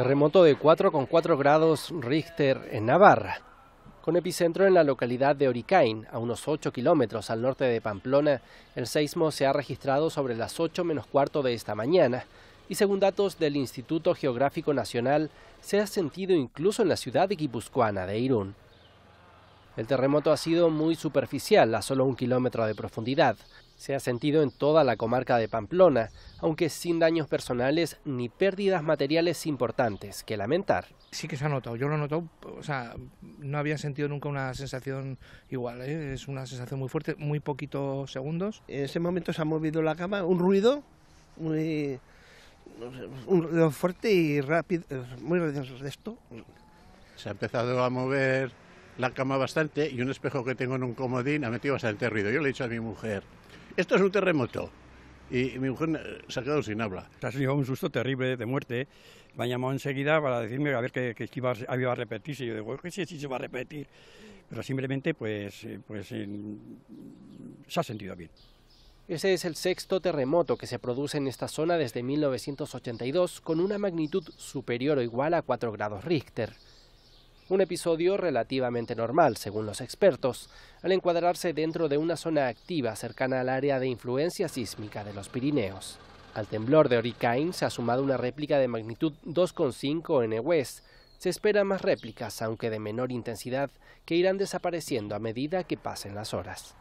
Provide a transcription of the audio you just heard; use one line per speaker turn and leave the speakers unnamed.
Terremoto de 4,4 grados Richter en Navarra, con epicentro en la localidad de Oricain, a unos 8 kilómetros al norte de Pamplona. El seismo se ha registrado sobre las 8 menos cuarto de esta mañana y según datos del Instituto Geográfico Nacional, se ha sentido incluso en la ciudad de guipuzcoana de Irún. El terremoto ha sido muy superficial, a solo un kilómetro de profundidad. Se ha sentido en toda la comarca de Pamplona, aunque sin daños personales ni pérdidas materiales importantes que lamentar. Sí que se ha notado, yo lo he notado, o sea, no había sentido nunca una sensación igual, ¿eh? es una sensación muy fuerte, muy poquitos segundos. En ese momento se ha movido la cama, un ruido muy, un ruido fuerte y rápido, muy de esto.
Se ha empezado a mover la cama bastante y un espejo que tengo en un comodín ha metido bastante ruido. Yo le he dicho a mi mujer, esto es un terremoto. Y mi mujer eh, se ha quedado sin habla. ha sido un susto terrible de muerte. Me ha llamado enseguida para decirme a ver que, iba, a, iba, repetirse. Y yo digo, que sí, sí se va a repetir. Pero simplemente, pues, eh, pues eh,
se ha sentido bien. Ese es el sexto terremoto que se produce en esta zona desde 1982 con una magnitud superior o igual a 4 grados Richter un episodio relativamente normal, según los expertos, al encuadrarse dentro de una zona activa cercana al área de influencia sísmica de los Pirineos. Al temblor de Oricain se ha sumado una réplica de magnitud 2,5 en EWES. Se esperan más réplicas, aunque de menor intensidad, que irán desapareciendo a medida que pasen las horas.